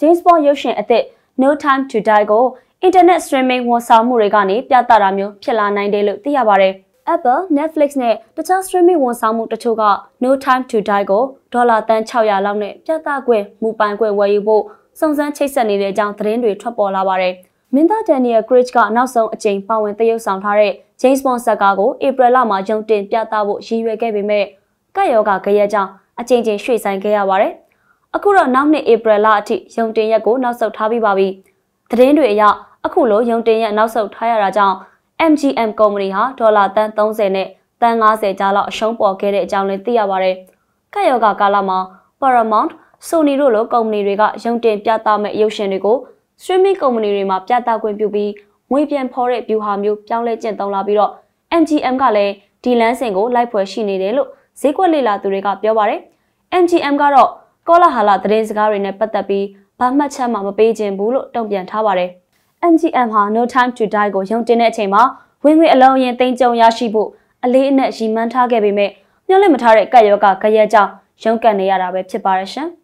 James Bond ရုပ်ရှင်အသစ် No Time to Die ကို internet streaming ဝန်ဆောင်မှုတွေကနေပြသတာမျိုးဖြစ်လာနိုင်တယ်လို့သိရပါတယ်။ Apple, Netflix နဲ့တခြား streaming ဝန်ဆောင်မှုတချို့က No Time to Die ကိုဒေါ်လာတန်600လောက်နဲ့ပြသခွင့်မူပိုင်ခွင့်ဝယ်ယူဖို့စုံစမ်းချိတ်ဆက်နေတဲ့အကြောင်းသတင်းတွေထွက်ပေါ်လာပါတယ်။မင်းသား Daniel Craig ကနောက်ဆုံးအကြိမ်ပါဝင်သရုပ်ဆောင်ထားတဲ့ James Bond ဇာတ်ကားကို April လမှာရုံတင်ပြသဖို့ရည်ရွယ်ခဲ့ပေမဲ့ကပ်ရောဂါကြရက်ကြောင့်အကြိမ်ကြိမ်ရွှေ့ဆိုင်ခဲ့ရပါတယ်။အခုတော့နောက်နှစ်ဧပြီလအထိရုံတင်ရက်ကိုနောက်ဆုတ်ထားပြီးပါပြီ။သတင်းတွေအရအခုလိုရုံတင်ရက်နောက်ဆုတ်ထားရတာကြောင့် MGM ကုမ္ပဏီဟာဒေါ်လာတန်30နဲ့တန်90ကြားလောက်အရှုံးပေါ်ခဲ့တဲ့အကြောင်းလည်းသိရပါဗျ။ကက်ယောဂကာလမှာ Paramount, Sony တို့လိုကုမ္ပဏီတွေကရုံတင်ပြသမဲ့ရုပ်ရှင်တွေကို streaming ကုမ္ပဏီတွေမှာပြသခွင့်ပြုပြီးငွေပြန်ဖော်တဲ့ view ဟာမျိုးပြောင်းလဲကျင့်သုံးလာပြီးတော့ MGM ကလည်းဒီလမ်းစဉ်ကိုလိုက်ဖွယ်ရှိနေတယ်လို့ဈေးကွက်လေလာသူတွေကပြောပါတယ်။ MGM ကတော့ကောလာဟာလသတင်းစကားတွေနဲ့ပတ်သက်ပြီးဘာမှတ်ချက်မှမပေးခြင်းဘူးလို့တုံ့ပြန်ထားပါတယ်။ MGM ဟာ No Time to Die ကိုရုံတင်တဲ့အချိန်မှာဝင်ငွေအလုံးရင်တင်ကြုံရရှိဖို့အလေးအနက်ရည်မှန်းထားခဲ့ပေမဲ့မျှော်လင့်မထားတဲ့ကပ်ရောဂါကရက်ကြောင့်ရုန်းကန်နေရတာပဲဖြစ်ပါရဲ့ရှင်။